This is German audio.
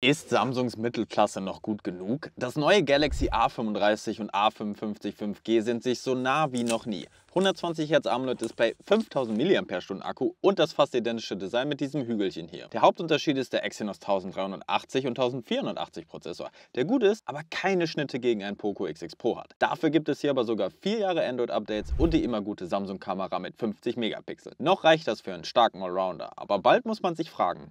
Ist Samsungs Mittelklasse noch gut genug? Das neue Galaxy A35 und A55 5G sind sich so nah wie noch nie. 120 Hertz AMOLED-Display, 5000 mAh Akku und das fast identische Design mit diesem Hügelchen hier. Der Hauptunterschied ist der Exynos 1380 und 1480 Prozessor, der gut ist, aber keine Schnitte gegen einen Poco XX Pro hat. Dafür gibt es hier aber sogar vier Jahre Android-Updates und die immer gute Samsung-Kamera mit 50 Megapixel. Noch reicht das für einen starken Allrounder, aber bald muss man sich fragen,